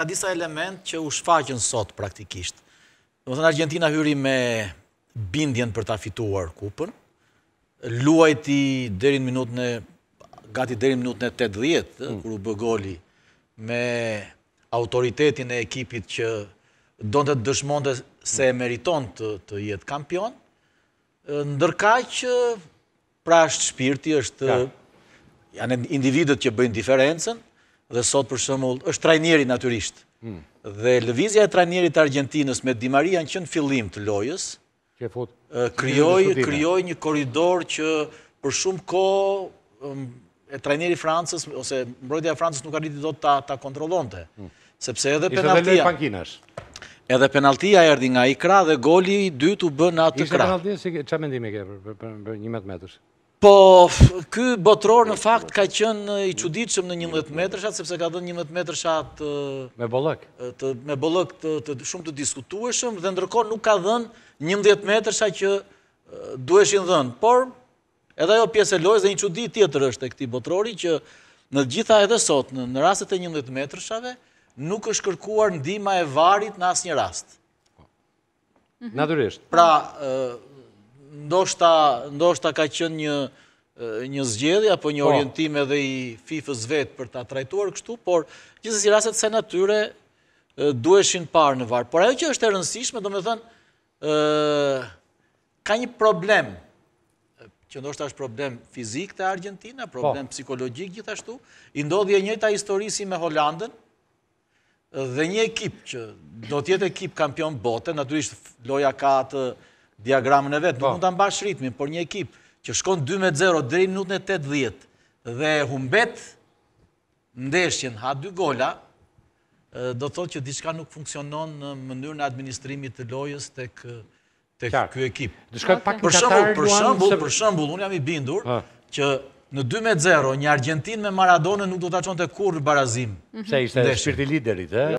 ka disa element që u shfaqën sot praktikisht. Në më thënë Argentina hyri me bindjen për ta fituar kupën, luajti derin minutën në, gati derin minut në 80, kërë u bëgoli, me autoritetin e ekipit që do të dëshmonde se e meriton të jetë kampion, ndërka që pra është shpirti, është janë individet që bëjnë diferencen, dhe sot për shëmull është trajneri naturisht. Hmm. Dhe lëvizja e trajnerit Argentinës me Dimarian që në fillim të lojës, kryoj një koridor që për shumë ko e trajneri Francës, ose mbrojtja Francës nuk arriti do të ta kontrolonte. Hmm. Sepse edhe penaltia... Edhe penaltia erdi nga i kra dhe goli i dy u bë në atë kra. Ishte penaltia, që mendimi ke për një metë Po, ky botror në fakt ka qënë i quditëshëm në 11 metrëshat, sepse ka dhënë 11 metrëshat... Me bolëk. Me të shumë të diskutueshëm, dhe ndërkohë nuk ka dhënë 11 metrëshat që dueshin dhënë. Por, edhe jo pjesë e lojës dhe i quditë tjetër është e këti botrori, që në gjitha edhe sot, në rastet e 11 metrëshave, nuk është kërkuar në dima e varit në asë një rast. Po. Naturisht. Pra, ndoshta ndoshta ka qenë një një zgjedhje apo një po. orientim edhe i FIFA-s vet për ta trajtuar kështu, por gjithës raste të kësaj natyre duheshin parë në var. Por ajo që është e rëndësishme, domethënë, ë ka një problem që ndoshta është problem fizik te Argentina, po. problem psikologjik gjithashtu, i ndodhi e njëjta histori si me Holandën dhe një ekip që do të jetë ekip kampion bote, natyrisht loja ka atë diagramën e vetë, nuk po. mund të ambash ritmin, por një ekip që shkon 2-0 dheri në 8-10 dhe humbet ndeshjen ha 2 gola, do të thotë që diçka nuk funksionon në mënyrë në administrimit të lojës të këtë ekip. Për shëmbull, për shëmbull, për shëmbull, unë jam i bindur që në 2-0 një Argentin me Maradona nuk do të qonë të kur në barazim. Se ishte shpirti liderit, e?